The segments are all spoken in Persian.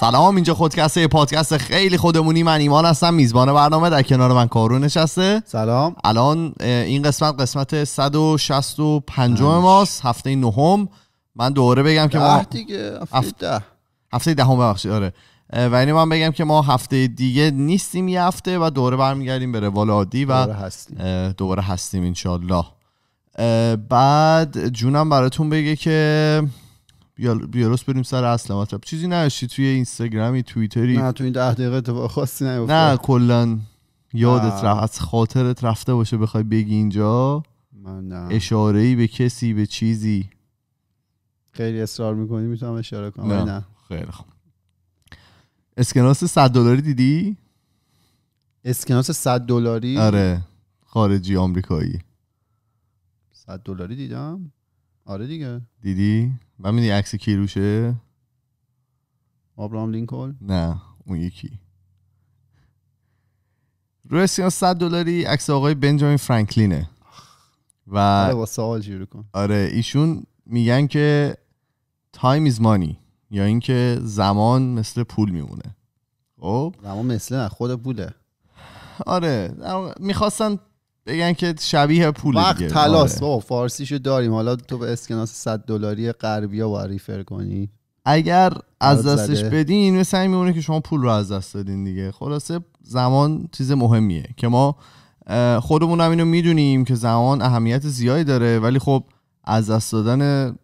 سلام اینجا خودکسته پادکست خیلی خودمونی من ایمان هستم میزبان برنامه در کنار من کارون نشسته سلام الان این قسمت قسمت 165 ماست هفته نهم من دوره بگم که ما دیگه هفته ده هفته دهم ببخشید آره و اینه من بگم که ما هفته دیگه نیستیم یه هفته و دوره برمیگردیم به روال عادی و دوره هستیم دوره هستیم انشالله بعد جونم براتون بگه که بیاروس بریم سر اصل مطلب چیزی نشی توی اینستاگرامی توییتری نه تو این ده دقیقه اتفاق خواستی نیفتاد نه کلا یادت رفت از خاطرت رفته باشه بخوای بگی اینجا من اشاره ای به کسی به چیزی خیلی اصرار میکنی میتونم اشاره کنم نه, نه. خیلی خوب اسکناس 100 دلاری دیدی اسکناس 100 دلاری آره خارجی آمریکایی 100 دلاری دیدم آره دیگه دیدی من اکسی عکس روشه؟ آبرام لینکل نه اون یکی روی 300 دلاری عکس آقای بنجامین فرانکلینه و آره، سوال کن آره ایشون میگن که تایم از مانی یا اینکه زمان مثل پول میمونه خب زمان مثل خود پوله آره میخواستن بگن که شبیه پول وقت تلاس آره. فارسیشو داریم حالا تو به اسکناس 100 دلاری غربیا با ریفر کنی اگر از دستش بدین مثلا سعی میمونه که شما پول رو از دست دادین دیگه خلاصه زمان چیز مهمیه که ما خودمون هم اینو میدونیم که زمان اهمیت زیادی داره ولی خب از دست دادن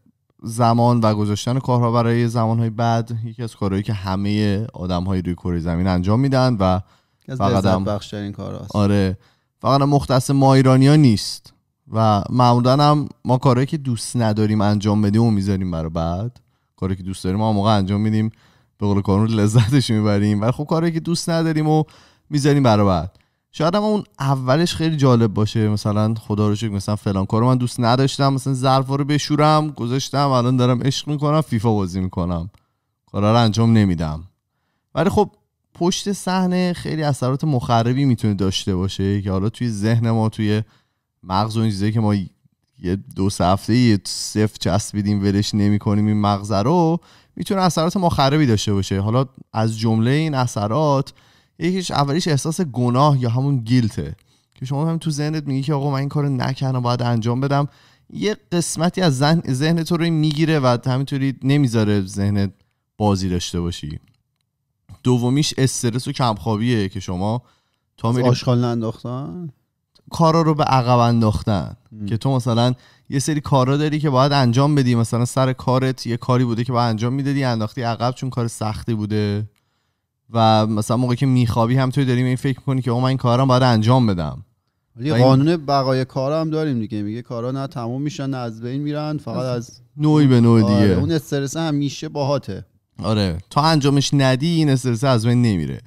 زمان و گذاشتن کارها برای زمانهای بعد یکی از کارهایی که همه آدمهای روی کره زمین انجام میدن و از بخش این کار آره فقط مختص ما ایرانی ها نیست و معمولا هم ما کارهایی که دوست نداریم انجام بدیم و میذاریم برای بعد کاری که دوست داریم ما موقع انجام میدیم به قول کارون لذتش میبریم ولی خب کاری که دوست نداریم و میذاریم برای بعد شاید هم اون اولش خیلی جالب باشه مثلا خدا رو شکر مثلا فلان کارو من دوست نداشتم مثلا ظرفا رو بشورم گذاشتم الان دارم عشق میکنم فیفا بازی میکنم کارا رو انجام نمیدم ولی خب پشت صحنه خیلی اثرات مخربی میتونه داشته باشه که حالا توی ذهن ما توی مغز و این چیزایی که ما یه دو هفته یه صفر چسبیدیم ولش نمیکنیم این مغز رو میتونه اثرات مخربی داشته باشه حالا از جمله این اثرات یکیش اولیش احساس گناه یا همون گیلته که شما هم تو ذهنت میگی که آقا من این کارو نکنم باید انجام بدم یه قسمتی از ذهن تو رو میگیره و همینطوری نمیذاره ذهنت بازی داشته باشی دومیش استرس و کمخوابیه که شما تا میری آشغال ننداختن کارا رو به عقب انداختن ام. که تو مثلا یه سری کارا داری که باید انجام بدی مثلا سر کارت یه کاری بوده که باید انجام میدادی انداختی عقب چون کار سختی بوده و مثلا موقعی که میخوابی هم توی داریم این فکر میکنی که او من این کارم باید انجام بدم ولی قانون بقای کارا هم داریم دیگه میگه کارا نه تموم میشن نه از بین میرن فقط از نوعی به نوع آره، دیگه اون استرس هم میشه باهاته آره تا انجامش ندی این استرس از بین نمیره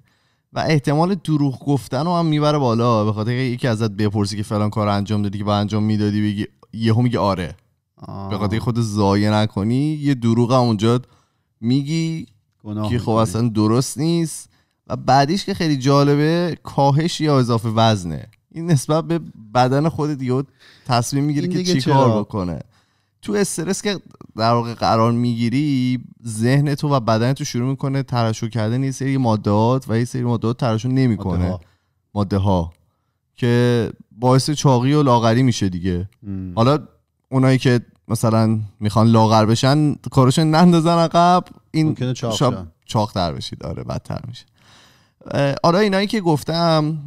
و احتمال دروغ گفتن رو هم میبره بالا به خاطر یکی ازت بپرسی که فلان کار انجام دادی که با انجام میدادی بگی یهو میگه آره به خاطر خود زایه نکنی یه دروغ هم اونجا میگی که خب اصلا درست نیست و بعدیش که خیلی جالبه کاهش یا اضافه وزنه این نسبت به بدن خودت یه تصمیم میگیره که چیکار بکنه تو استرس که در واقع قرار میگیری ذهن تو و بدن تو شروع میکنه ترشو کردن یه سری مادات و یه سری مادات ترشو نمیکنه ماده ها که باعث چاقی و لاغری میشه دیگه حالا اونایی که مثلا میخوان لاغر بشن کارشون نندازن عقب این در بشید آره بدتر میشه آره اینایی که گفتم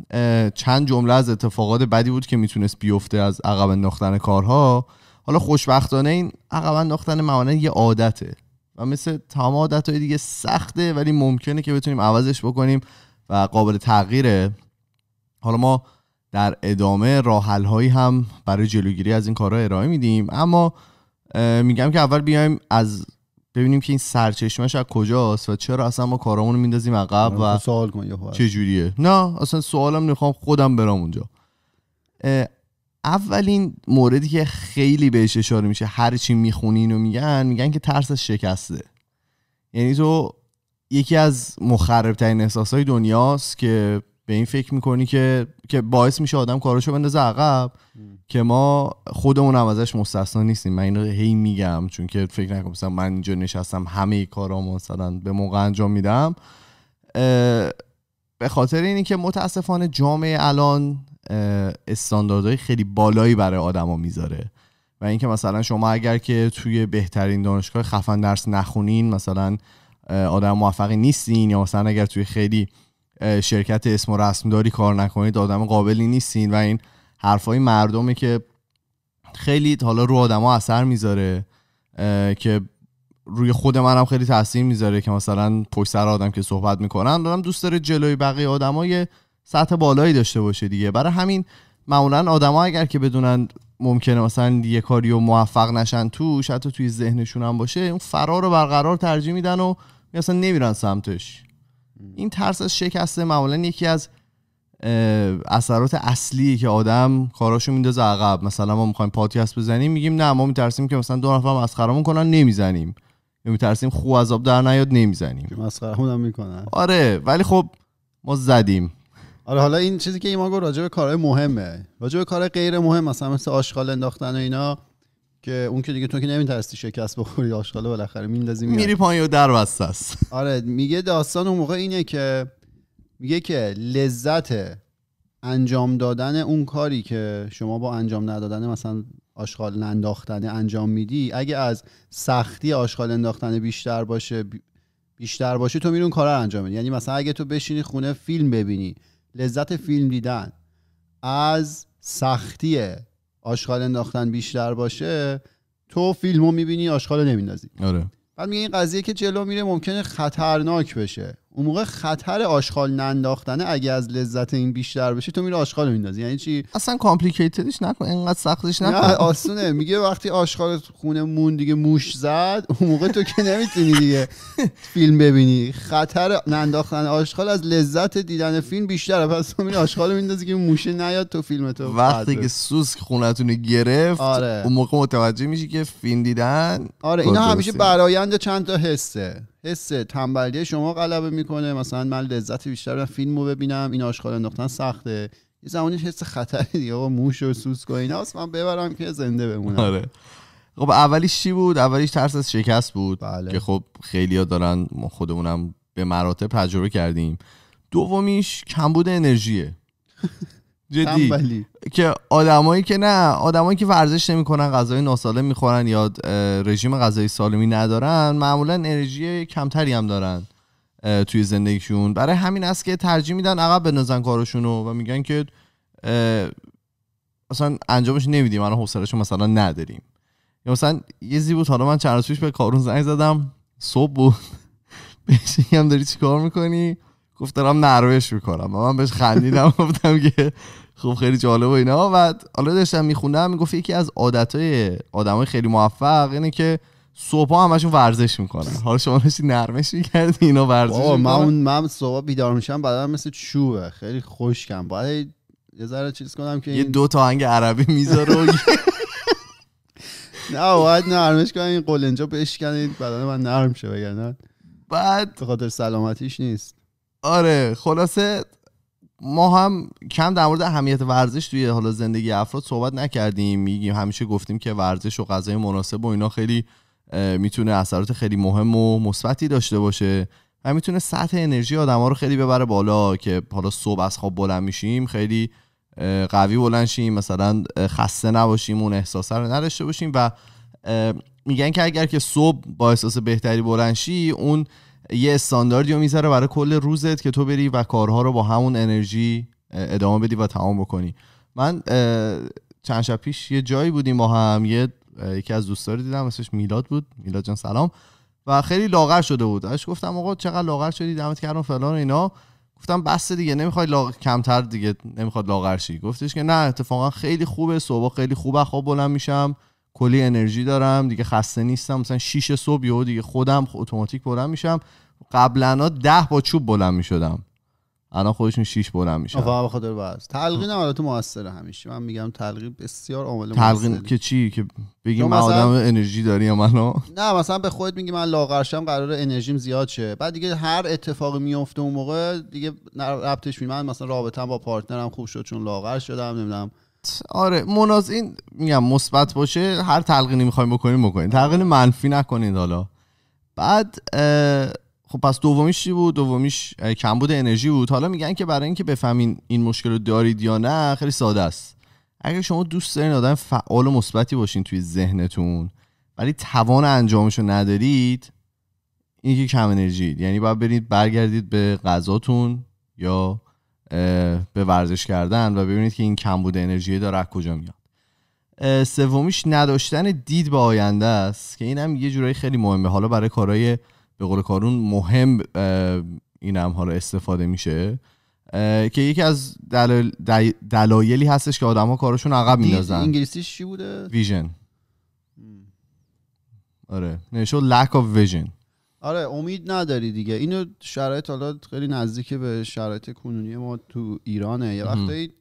چند جمله از اتفاقات بدی بود که میتونست بیفته از عقب انداختن کارها حالا خوشبختانه این عقبا انداختن موانع یه عادته و مثل تمام عادت های دیگه سخته ولی ممکنه که بتونیم عوضش بکنیم و قابل تغییره حالا ما در ادامه راحل هایی هم برای جلوگیری از این کارها ارائه میدیم اما میگم که اول بیایم از ببینیم که این سرچشمش از کجاست و چرا اصلا ما کارامون رو میندازیم عقب و سوال کن چه نه اصلا سوالم میخوام خودم برام اونجا اولین موردی که خیلی بهش اشاره میشه چی میخونین و میگن میگن که ترس از شکسته یعنی تو یکی از مخربترین احساسهای دنیاست که به این فکر میکنی که که باعث میشه آدم کاراشو بندازه عقب که ما خودمون هم ازش مستثنا نیستیم من اینو هی میگم چون که فکر نکنم مثلا من اینجا نشستم همه کارا مثلا به موقع انجام میدم به خاطر اینی که متاسفانه جامعه الان استانداردهای خیلی بالایی برای آدما میذاره و اینکه مثلا شما اگر که توی بهترین دانشگاه خفن درس نخونین مثلا آدم موفقی نیستین یا مثلا اگر توی خیلی شرکت اسم و رسمداری کار نکنید آدم قابلی نیستین و این حرفای مردمه که خیلی حالا رو آدما اثر میذاره که روی خود منم خیلی تاثیر میذاره که مثلا پشت سر آدم که صحبت میکنم دارم دوست داره جلوی بقیه آدمای سطح بالایی داشته باشه دیگه برای همین معمولا آدما اگر که بدونن ممکنه مثلا یه کاری و موفق نشن توش حتی توی ذهنشون هم باشه اون فرار رو برقرار ترجیح میدن و مثلا نمیرن سمتش این ترس از شکست معمولا یکی از اثرات اصلی که آدم کاراشو میندازه عقب مثلا ما میخوایم پادکست بزنیم میگیم نه ما میترسیم که مثلا دو از خرامون کنن نمیزنیم میترسیم خو عذاب در نیاد نمیزنیم مسخره هم میکنن آره ولی خب ما زدیم آره حالا این چیزی که ایمان گفت راجع به کارهای مهمه راجع به کار غیر مهم مثلا مثل آشغال انداختن و اینا که اون که دیگه تو که نمیترسی شکست بخوری آشغال بالاخره میندازی میری پایین و در بسته است آره میگه داستان اون موقع اینه که میگه که لذت انجام دادن اون کاری که شما با انجام ندادن مثلا آشغال انداختن انجام میدی اگه از سختی آشغال انداختن بیشتر باشه بیشتر باشه تو میرون کار کارا انجام میدی یعنی مثلا اگه تو بشینی خونه فیلم ببینی لذت فیلم دیدن از سختی آشغال انداختن بیشتر باشه تو فیلمو میبینی آشغال نمیندازی آره بعد میگه این قضیه که جلو میره ممکنه خطرناک بشه اون موقع خطر آشغال ننداختنه اگه از لذت این بیشتر بشه تو میره آشغال میندازی یعنی چی اصلا کامپلیکیتدش نکن انقدر سختش نکن نه آسونه میگه وقتی آشغال خونه مون دیگه موش زد اون موقع تو که نمیتونی دیگه فیلم ببینی خطر ننداختن آشغال از لذت دیدن فیلم بیشتره پس تو میره آشغال میندازی که موشه نیاد تو فیلم تو وقتی که سوسک خونتون گرفت آره. اون موقع متوجه میشی که فیلم دیدن آره اینا همیشه برایند چند تا حسه حس تنبلی شما غلبه میکنه مثلا من لذت بیشتر من فیلم رو ببینم این آشغال انداختن سخته یه زمانیش حس خطری دیگه آقا موش و سوسک و ایناست من ببرم که زنده بمونم آره. خب اولیش چی بود اولیش ترس از شکست بود بله. که خب خیلیا دارن ما خودمونم به مراتب تجربه کردیم دومیش کمبود انرژیه جدی که آدمایی که نه آدمایی که ورزش نمیکنن غذای ناسالم میخورن یا رژیم غذایی سالمی ندارن معمولا انرژی کمتری هم دارن توی زندگیشون برای همین است که ترجیح میدن عقب بندازن کارشون رو و میگن که اصلا انجامش نمیدیم الان حوصلهشو مثلا نداریم یا مثلا یه زی بود حالا من چند روز پیش به کارون زنگ زدم صبح بود میگم داری چیکار میکنی گفت دارم نروش میکنم و من بهش خندیدم گفتم که خب خیلی جالب و اینا و حالا داشتم میخوندم میگفت یکی از عادت های آدمای خیلی موفق اینه که صبح همشون ورزش میکنن حالا شما داشتی نرمش میکردی اینا ورزش میکنن من اون من صبح بیدار میشم بعدم مثل چوبه خیلی خوشکم باید یه ذره چیز کنم که یه این... دو تا هنگ عربی میذاره نه باید نرمش کنم این قلنجا بشکنید بدن من نرم شه وگرنه بعد به خاطر سلامتیش نیست آره خلاصه ما هم کم در مورد اهمیت ورزش توی حالا زندگی افراد صحبت نکردیم میگیم همیشه گفتیم که ورزش و غذای مناسب و اینا خیلی میتونه اثرات خیلی مهم و مثبتی داشته باشه و میتونه سطح انرژی آدم ها رو خیلی ببره بالا که حالا صبح از خواب بلند میشیم خیلی قوی بلند شیم مثلا خسته نباشیم اون احساس رو نداشته باشیم و میگن که اگر که صبح با احساس بهتری بلند اون یه استانداردی رو میذاره برای کل روزت که تو بری و کارها رو با همون انرژی ادامه بدی و تمام بکنی من چند شب پیش یه جایی بودیم با هم یه یکی از دوستا رو دیدم اسمش میلاد بود میلاد جان سلام و خیلی لاغر شده بود داشتم گفتم آقا چقدر لاغر شدی دمت کردم فلان و اینا گفتم بس دیگه نمیخوای لاغ... کمتر دیگه نمیخواد لاغر شی گفتش که نه اتفاقا خیلی خوبه صبح خیلی خوبه خواب بلند میشم کلی انرژی دارم دیگه خسته نیستم مثلا 6 صبح یهو دیگه خودم اتوماتیک بلند میشم قبلا ده با چوب بلند میشدم الان خودشون 6 بلند میشن آقا بخدا رو بس تلقین تو موثر همیشه من میگم تلقین بسیار عامل تلقین که چی که بگی من آدم انرژی داری یا منو نه مثلا به خودت میگی من لاغرشم قرار انرژیم زیاد شه بعد دیگه هر اتفاقی میفته اون موقع دیگه ربطش می من مثلا رابطم با پارتنرم خوب شد چون لاغر شدم نمیدونم آره مناز این میگم مثبت باشه هر تلقینی میخوایم بکنیم بکنیم تلقین منفی نکنید حالا بعد خب پس دومیش چی بود دومیش کمبود انرژی بود حالا میگن که برای اینکه بفهمین این مشکل رو دارید یا نه خیلی ساده است اگر شما دوست دارین آدم فعال و مثبتی باشین توی ذهنتون ولی توان انجامش رو ندارید این که کم انرژی یعنی باید برید برگردید به غذاتون یا به ورزش کردن و ببینید که این کمبود انرژی داره از کجا میاد سومیش نداشتن دید به آینده است که اینم یه جورایی خیلی مهمه حالا برای کارهای به قول کارون مهم اینم حالا استفاده میشه که یکی از دلایلی هستش که آدما کارشون عقب میندازن انگلیسیش چی بوده ویژن آره نشو lack of vision آره امید نداری دیگه اینو شرایط حالا خیلی نزدیک به شرایط کنونی ما تو ایرانه یه وقتی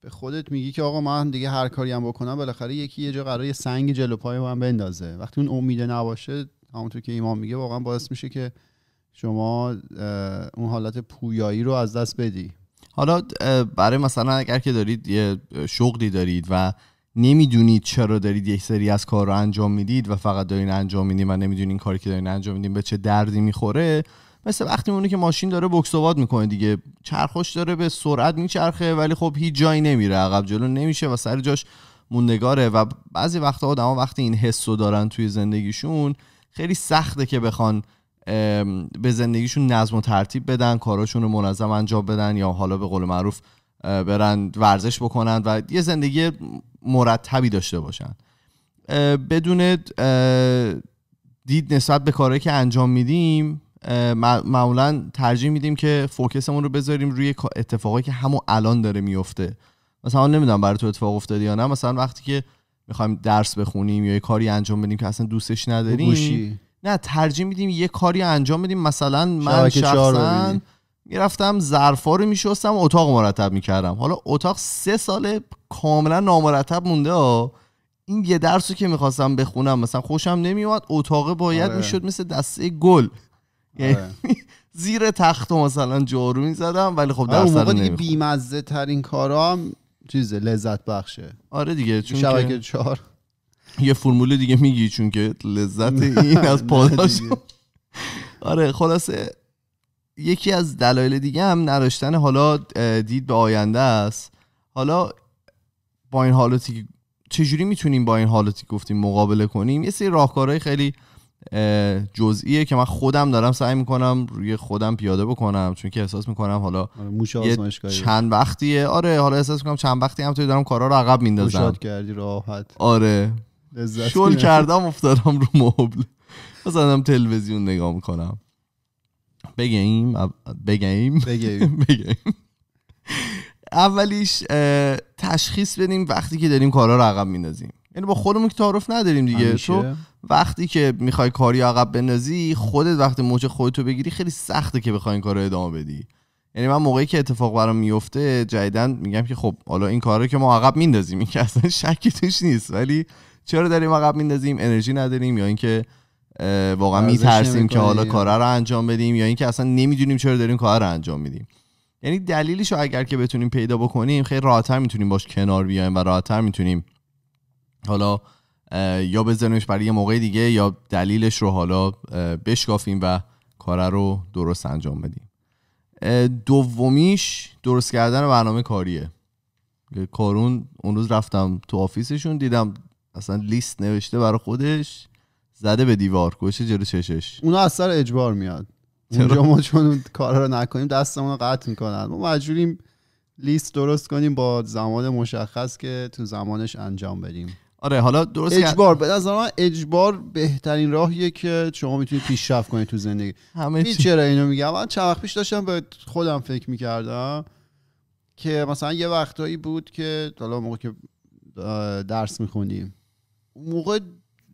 به خودت میگی که آقا من دیگه هر کاری هم بکنم بالاخره یکی یه جا قراره یه سنگ جلو پای من بندازه وقتی اون امید نباشه همونطور که ایمان میگه واقعا باعث میشه که شما اون حالت پویایی رو از دست بدی حالا برای مثلا اگر که دارید یه شغلی دارید و نمیدونید چرا دارید یک سری از کار رو انجام میدید و فقط دارین انجام میدین و نمیدونین کاری که دارین انجام میدین به چه دردی میخوره مثل وقتی اونو که ماشین داره بکسواد میکنه دیگه چرخش داره به سرعت میچرخه ولی خب هیچ جایی نمیره عقب جلو نمیشه و سر جاش موندگاره و بعضی وقتا آدم وقتی این حس رو دارن توی زندگیشون خیلی سخته که بخوان به زندگیشون نظم و ترتیب بدن کاراشون رو منظم انجام بدن یا حالا به قول معروف برن ورزش بکنن و یه زندگی مرتبی داشته باشن بدون دید نسبت به کارهایی که انجام میدیم معمولا ترجیح میدیم که فوکسمون رو بذاریم روی اتفاقایی که همون الان داره میفته مثلا نمیدونم برای تو اتفاق افتاده یا نه مثلا وقتی که میخوایم درس بخونیم یا یه کاری انجام بدیم که اصلا دوستش نداریم نه ترجیح میدیم یه کاری انجام بدیم مثلا من شخصا میرفتم ظرفا رو میشستم اتاق مرتب میکردم حالا اتاق سه ساله کاملا نامرتب مونده ها این یه درسو که میخواستم بخونم مثلا خوشم نمیومد اتاق باید آره. میشد مثل دسته گل یعنی آره. زیر تخت و مثلا جارو میزدم ولی خب آره، درس آره دیگه بیمزه ترین کارام چیز لذت بخشه آره دیگه چون شبکه چهار یه فرمول دیگه میگی چون که لذت این از پاداش آره خلاصه یکی از دلایل دیگه هم نداشتن حالا دید به آینده است حالا با این حالاتی چجوری میتونیم با این حالاتی گفتیم مقابله کنیم یه سری راهکارهای خیلی جزئیه که من خودم دارم سعی میکنم روی خودم پیاده بکنم چون که احساس میکنم حالا آره، یه چند وقتیه آره حالا احساس میکنم چند وقتی هم توی دارم کارا رو عقب میندازم کردی راحت آره شل کردم افتادم رو مبل مثلا تلویزیون نگاه میکنم بگیم بگیم بگیم اولیش تشخیص بدیم وقتی که داریم کارا رو عقب میندازیم یعنی با خودمون که تعارف نداریم دیگه تو وقتی که میخوای کاری عقب بندازی خودت وقتی موج خودتو بگیری خیلی سخته که بخوای این کار رو ادامه بدی یعنی من موقعی که اتفاق برام میفته جدیدن میگم که خب حالا این کارا رو که ما عقب میندازیم این که اصلا شکی توش نیست ولی چرا داریم عقب میندازیم انرژی نداریم یا اینکه واقعا میترسیم که حالا کارا رو انجام بدیم یا اینکه اصلا نمیدونیم چرا داریم کار رو انجام میدیم یعنی دلیلش رو اگر که بتونیم پیدا بکنیم خیلی راحتتر میتونیم باش کنار بیایم و راحتتر میتونیم حالا یا بذاریمش برای یه موقع دیگه یا دلیلش رو حالا بشکافیم و کار رو درست انجام بدیم دومیش درست کردن برنامه کاریه کارون اون روز رفتم تو آفیسشون دیدم اصلا لیست نوشته برای خودش زده به دیوار کشه جلو چشش اونا از سر اجبار میاد اونجا ما چون کارا رو نکنیم دستمون رو قطع میکنن ما مجبوریم لیست درست کنیم با زمان مشخص که تو زمانش انجام بدیم آره حالا درست اجبار به نظر من اجبار بهترین راهیه که شما میتونید پیشرفت کنید تو زندگی همه چی چرا اینو میگم من چند وقت پیش داشتم به خودم فکر میکردم که مثلا یه وقتایی بود که حالا موقع که درس میخوندیم موقع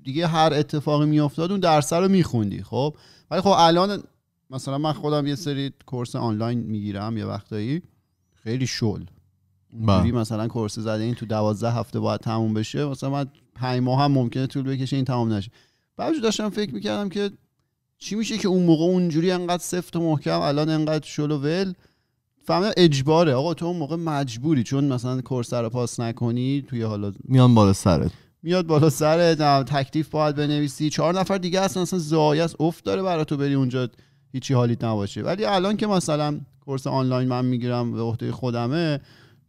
دیگه هر اتفاقی میافتاد اون درس رو میخوندی خب ولی خب الان مثلا من خودم یه سری کورس آنلاین میگیرم یه وقتایی خیلی شل بله. اونجوری مثلا کورس زده این تو دوازده هفته باید تموم بشه مثلا من پنج ماه هم ممکنه طول بکشه این تموم نشه بعدش داشتم فکر میکردم که چی میشه که اون موقع اونجوری انقدر سفت و محکم الان انقدر شل و ول فهمیدم اجباره آقا تو اون موقع مجبوری چون مثلا کورس رو پاس نکنی توی حالا میان بالا سرت میاد بالا سرت تکلیف باید بنویسی چهار نفر دیگه اصلا اصلا زایس افت داره برای تو بری اونجا هیچی حالیت نباشه ولی الان که مثلا کورس آنلاین من میگیرم به عهده خودمه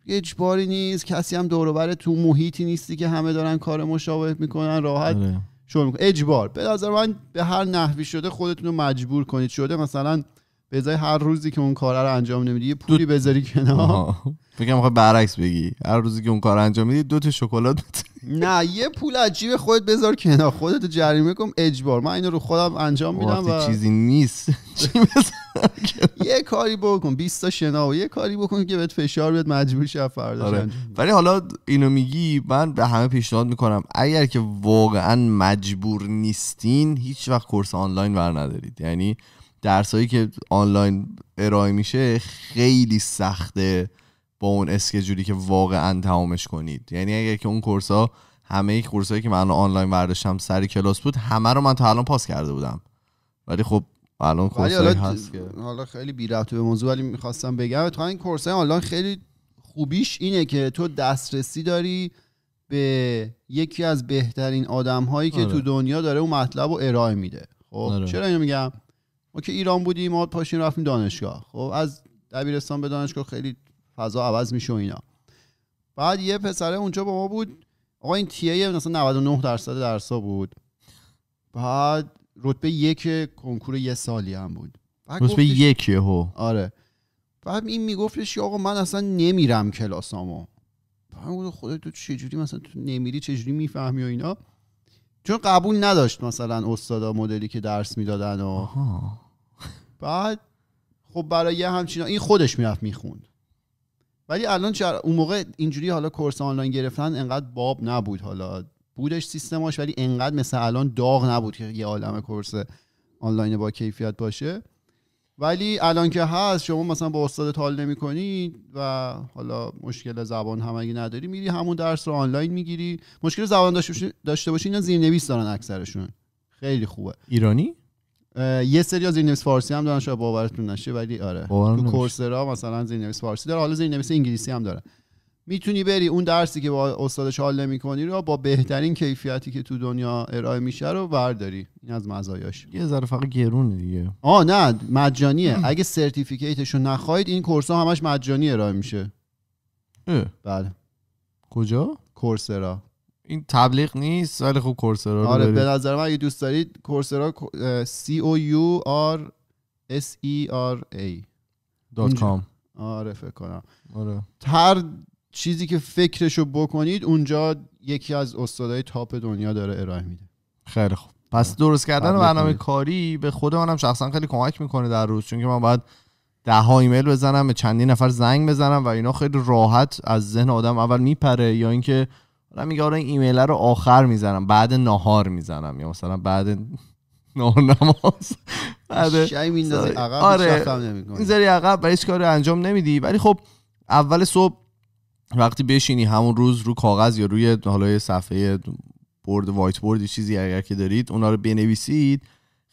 اجباری نیست کسی هم دور تو محیطی نیستی که همه دارن کار مشابه میکنن راحت آره. شروع اجبار به نظر من به هر نحوی شده خودتون رو مجبور کنید شده مثلا به ازای هر روزی که اون کار رو انجام نمیدی یه پولی بذاری کنار بگم میخوای برعکس بگی هر روزی که اون کار انجام میدی دو تا شکلات نه یه پول عجیب خودت بذار کنار خودت جریمه کن اجبار من اینو رو خودم انجام میدم و چیزی نیست یه کاری بکن 20 تا شنا یه کاری بکن که بهت فشار بیاد مجبور شه فردا آره. ولی حالا اینو میگی من به همه پیشنهاد میکنم اگر که واقعا مجبور نیستین هیچ وقت کورس آنلاین ور ندارید یعنی درسایی که آنلاین ارائه میشه خیلی سخته با اون اسکجولی که واقعا تمامش کنید یعنی اگر که اون کورس ها همه کورس کورسایی که من آنلاین برداشتم سری کلاس بود همه رو من تا الان پاس کرده بودم ولی خب الان کورسایی هست که حالا خیلی بی به موضوع ولی میخواستم بگم تو این کورسای آنلاین خیلی خوبیش اینه که تو دسترسی داری به یکی از بهترین آدم هایی که تو آره. دنیا داره اون مطلب رو ارائه میده خب آره. چرا اینو میگم ما که ایران بودیم ما پاشین رفتیم دانشگاه خب از دبیرستان به دانشگاه خیلی فضا عوض میشه و اینا بعد یه پسره اونجا با ما بود آقا این تیه مثلا 99 درصد درسا بود بعد رتبه یک کنکور یه سالی هم بود رتبه یکیه؟ هو آره بعد این میگفتش آقا من اصلا نمیرم کلاسامو بعد خدای تو چجوری مثلا تو نمیری چجوری میفهمی و اینا چون قبول نداشت مثلا استادا مدلی که درس میدادن و بعد خب برای یه همچین این خودش میرفت میخوند ولی الان چرا اون موقع اینجوری حالا کورس آنلاین گرفتن انقدر باب نبود حالا بودش سیستماش ولی انقدر مثل الان داغ نبود که یه عالم کورس آنلاین با کیفیت باشه ولی الان که هست شما مثلا با استاد حال نمی و حالا مشکل زبان هم اگه نداری میری همون درس رو آنلاین میگیری مشکل زبان داشته باشی, یا اینا زیرنویس دارن اکثرشون خیلی خوبه ایرانی یه سری از زیرنویس فارسی هم دارن شاید باورتون نشه ولی آره تو کورسرا مثلا زیرنویس فارسی داره حالا زیرنویس انگلیسی هم داره میتونی بری اون درسی که با استادش حال نمیکنی رو با بهترین کیفیتی که تو دنیا ارائه میشه رو ورداری این از مزایاش یه ذره فقط گرونه دیگه آه نه مجانیه اگه سرتیفیکیتش رو نخواهید این کورس ها همش مجانی ارائه میشه بله کجا کورسرا این تبلیغ نیست ولی خب کورسرا رو آره به نظر من اگه دوست دارید کورسرا C O U R S E R A .com آره فکر کنم آره هر چیزی که فکرشو بکنید اونجا یکی از استادای تاپ دنیا داره ارائه میده خیلی خوب پس آره. درست کردن برنامه کاری به خود منم شخصا خیلی کمک میکنه در روز چون که من باید ده ها ایمیل بزنم به چندین نفر زنگ بزنم و اینا خیلی راحت از ذهن آدم اول میپره یا اینکه حالا میگه آره این ایمیل رو آخر میزنم بعد ناهار میزنم یا مثلا بعد نهار نماز بعد عقب آره عقب و هیچ کاری انجام نمیدی ولی خب اول صبح وقتی بشینی همون روز رو کاغذ یا روی حالا صفحه برد وایت بورد چیزی اگر که دارید اونا رو بنویسید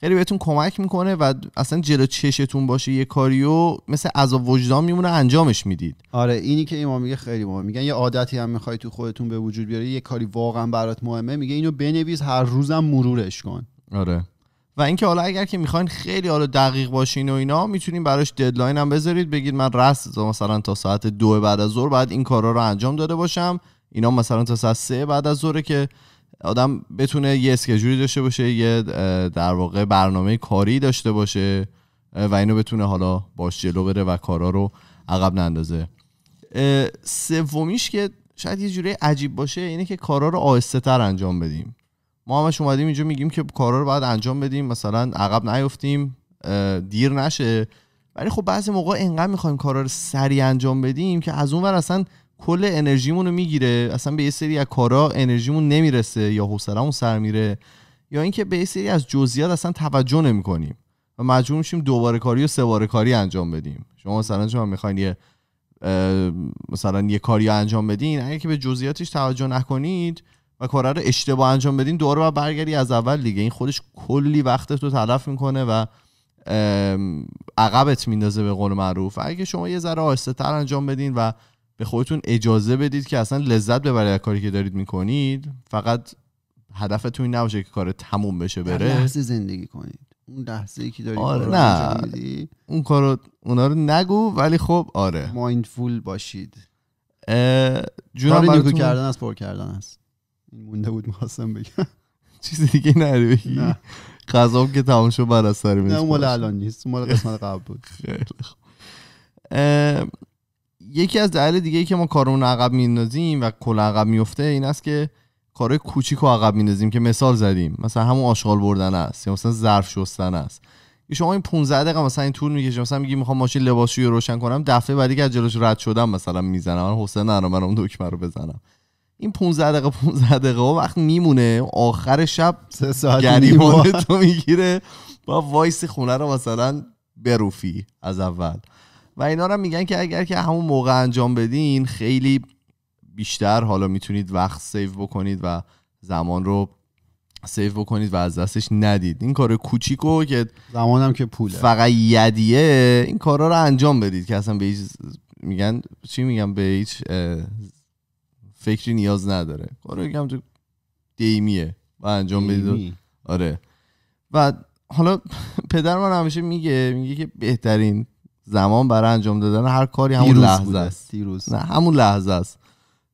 خیلی بهتون کمک میکنه و اصلا جلو چشتون باشه یه کاریو مثل از وجدان میمونه انجامش میدید آره اینی که امام میگه خیلی مهمه میگن یه عادتی هم میخوای تو خودتون به وجود بیاری یه کاری واقعا برات مهمه میگه اینو بنویس هر روزم مرورش کن آره و اینکه حالا اگر که میخواین خیلی حالا دقیق باشین و اینا میتونین براش ددلاین هم بذارید بگید من راست مثلا تا ساعت دو بعد از ظهر بعد این کارا رو انجام داده باشم اینا مثلا تا ساعت سه بعد از ظهر که آدم بتونه یه اسکجوری داشته باشه یه در واقع برنامه کاری داشته باشه و اینو بتونه حالا باش جلو بره و کارا رو عقب نندازه سومیش که شاید یه جوری عجیب باشه اینه که کارا رو آهسته تر انجام بدیم ما همش اومدیم اینجا میگیم که کارا رو باید انجام بدیم مثلا عقب نیفتیم دیر نشه ولی خب بعضی موقع انقدر میخوایم کارا رو سریع انجام بدیم که از اون ور اصلا کل انرژیمون رو میگیره اصلا به یه سری از کارا انرژیمون نمیرسه یا حوصلمون سر میره یا اینکه به یه سری از جزئیات اصلا توجه نمیکنیم و مجبور میشیم دوباره کاری و سه باره کاری انجام بدیم شما مثلا شما میخواین یه مثلا یه کاری انجام بدین اگه که به جزئیاتش توجه نکنید و کارا رو اشتباه انجام بدین دوباره باید برگردی از اول دیگه این خودش کلی وقت تو تلف میکنه و عقبت میندازه به قول معروف اگه شما یه ذره آهسته تر انجام بدین و به خودتون اجازه بدید که اصلا لذت ببرید از کاری که دارید میکنید فقط هدفتون این نباشه که کار تموم بشه بره لحظه زندگی کنید اون لحظه که دارید آره نه اون کارو اونا رو نگو ولی خب آره مایندفول باشید کاری براتون... کردن از پر کردن است این مونده بود میخواستم بگم چیز دیگه نری بگی که تمام شد بر از سر نه مال الان نیست مال قسمت قبل بود خیلی یکی از دلایل دیگه ای که ما کارمون عقب میندازیم و کل عقب میفته این است که کارهای کوچیک و عقب میندازیم که مثال زدیم مثلا همون آشغال بردن است یا مثلا ظرف شستن است شما این 15 دقیقه مثلا این طول میکشه مثلا میگی میخوام ماشین لباسشویی رو روشن کنم دفعه بعدی که از جلوش رد شدم مثلا میزنم من حسین ندارم من اون دکمه رو بزنم این 15 دقیقه 15 دقیقه وقت میمونه آخر شب سه ساعت تو میگیره با وایس خونه رو مثلا بروفی از اول و اینا رو میگن که اگر که همون موقع انجام بدین خیلی بیشتر حالا میتونید وقت سیو بکنید و زمان رو سیو بکنید و از دستش ندید این کار کوچیکو که زمانم که پوله فقط یدیه این کارا رو انجام بدید که اصلا به هیچ میگن چی میگم به هیچ فکری نیاز نداره کارو میگم تو دیمیه و انجام دیمی. بدید آره و حالا پدر من همیشه میگه میگه که بهترین زمان برای انجام دادن هر کاری همون لحظه است نه همون لحظه است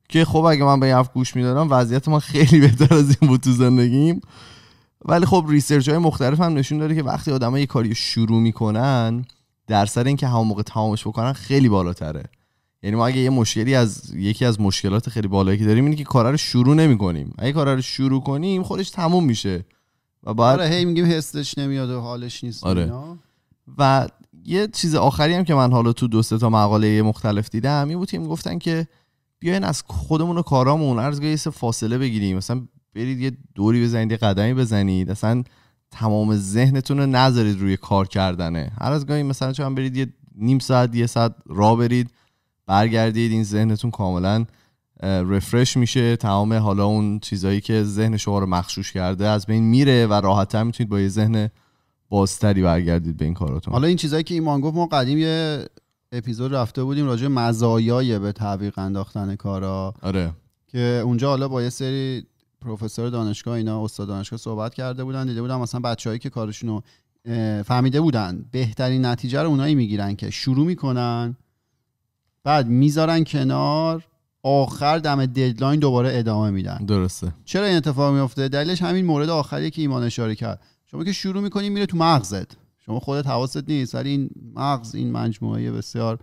که خب اگه من به این حرف گوش میدادم وضعیت ما خیلی بهتر از این بود تو زندگیم ولی خب ریسرچ های مختلف هم نشون داره که وقتی ها یه کاری شروع میکنن درصد اینکه همون موقع تمامش بکنن خیلی بالاتره یعنی ما اگه یه مشکلی از یکی از مشکلات خیلی بالایی که داریم اینه که کارا رو شروع نمیکنیم اگه کارا رو شروع کنیم خودش تموم میشه و بعد آره هی میگیم حسش نمیاد و حالش نیست آره. و یه چیز آخری هم که من حالا تو دو تا مقاله مختلف دیدم این بود که میگفتن که بیاین از خودمون و کارامون ارزگاه یه فاصله بگیریم مثلا برید یه دوری بزنید یه قدمی بزنید اصلا تمام ذهنتون رو نذارید روی کار کردنه هر از گاهی مثلا چون برید یه نیم ساعت یه ساعت را برید برگردید این ذهنتون کاملا رفرش میشه تمام حالا اون چیزایی که ذهن شما رو مخشوش کرده از بین میره و راحتتر میتونید با یه ذهن بازتری برگردید به این کاراتون حالا این چیزایی که ایمان گفت ما قدیم یه اپیزود رفته بودیم راجع مزایای به تعویق انداختن کارا آره که اونجا حالا با یه سری پروفسور دانشگاه اینا استاد دانشگاه صحبت کرده بودن دیده بودم مثلا بچههایی که کارشونو فهمیده بودن بهترین نتیجه رو اونایی میگیرن که شروع میکنن بعد میذارن کنار آخر دم ددلاین دوباره ادامه میدن درسته چرا این اتفاق میفته دلیلش همین مورد آخریه که ایمان اشاره کرد شما که شروع میکنی میره تو مغزت شما خودت حواست نیست ولی این مغز این مجموعه بسیار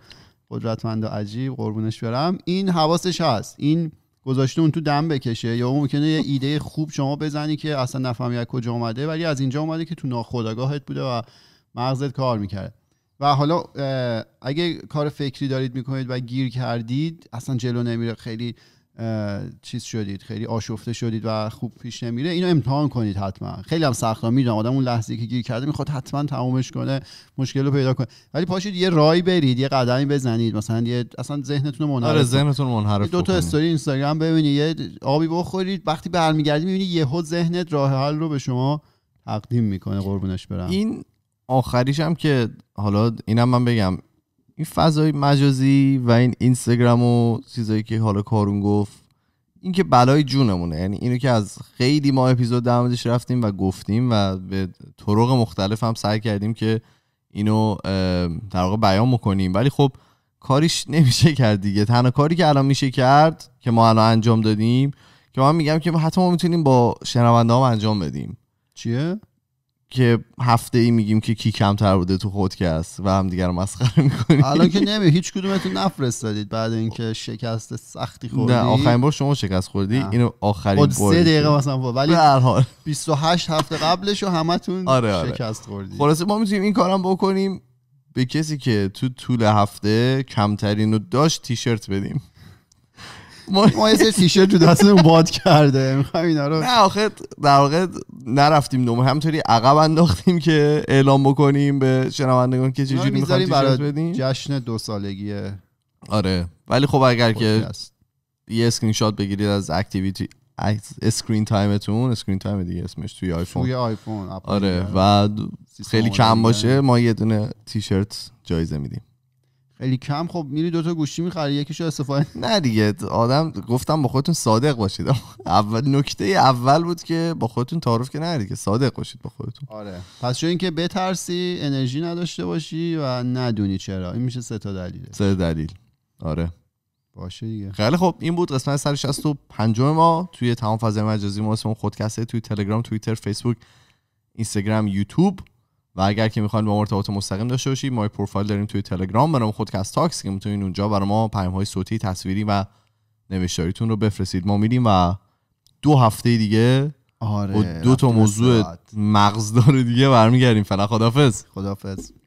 قدرتمند و عجیب قربونش برم این حواسش هست این گذاشته اون تو دم بکشه یا ممکنه یه ایده خوب شما بزنی که اصلا نفهمی از کجا اومده ولی از اینجا اومده که تو ناخودآگاهت بوده و مغزت کار میکرده و حالا اگه کار فکری دارید میکنید و گیر کردید اصلا جلو نمیره خیلی چیز شدید خیلی آشفته شدید و خوب پیش نمیره اینو امتحان کنید حتما خیلی هم سخت میدونم آدم اون لحظه که گیر کرده میخواد حتما تمومش کنه مشکل رو پیدا کنه ولی پاشید یه رای برید یه قدمی بزنید مثلا یه اصلا ذهنتون رو منحرف آره ذهنتون منحرف دو تا استوری اینستاگرام ببینید یه آبی بخورید وقتی برمیگردید میبینید یهو ذهنت راه حل رو به شما تقدیم میکنه قربونش برم این آخریشم که حالا اینم من بگم این فضای مجازی و این اینستاگرام و چیزایی که حالا کارون گفت این که بلای جونمونه یعنی اینو که از خیلی ما اپیزود در رفتیم و گفتیم و به طرق مختلف هم سعی کردیم که اینو در واقع بیان بکنیم ولی خب کاریش نمیشه کرد دیگه تنها کاری که الان میشه کرد که ما الان انجام دادیم که من میگم که حتی ما میتونیم با شنونده انجام بدیم چیه که هفته ای میگیم که کی کمتر بوده تو پادکست و هم دیگر رو مسخره میکنی حالا که نمی هیچ کدومتون نفرستادید بعد اینکه شکست سختی خوردی نه آخرین بار شما شکست خوردی اینو آخرین بار خب، سه دقیقه مثلا بود ولی هر حال 28 هفته قبلش و همتون آره آره. شکست خوردی ما میتونیم این کارم بکنیم به کسی که تو طول هفته کمترین رو داشت تیشرت بدیم ما ما یه سری تیشرت تو دستمون باد کرده میخوام اینا رو نه آخه در واقع نرفتیم دوم همطوری عقب انداختیم که اعلام بکنیم به شنوندگان که چه جوری می‌خوایم بدیم جشن دو سالگی آره ولی خب اگر که یه اسکرین شات بگیرید از اکتیویتی اسکرین تایمتون اسکرین تایم دیگه اسمش توی آیفون توی آیفون آره و خیلی کم باشه ما یه دونه تیشرت جایزه میدیم خیلی کم خب میری دوتا گوشی میخری یکیشو استفاده نه دیگه آدم گفتم با خودتون صادق باشید اول نکته اول بود که با خودتون تعارف که نه دیگه صادق باشید با خودتون آره پس چون اینکه بترسی انرژی نداشته باشی و ندونی چرا این میشه سه تا دلیل سه دلیل آره باشه دیگه خیلی خب این بود قسمت 165 ما توی تمام فضای مجازی ما اسم خودکسته توی تلگرام توییتر فیسبوک اینستاگرام یوتیوب و اگر که میخواین با ما ارتباط مستقیم داشته باشید ما پروفایل داریم توی تلگرام برام خودکست تاکس که میتونید اونجا برای ما پیام های صوتی تصویری و نوشتاریتون رو بفرستید ما میریم و دو هفته دیگه آره دو تا موضوع مغزدار دیگه برمیگردیم فعلا خدافظ خدافظ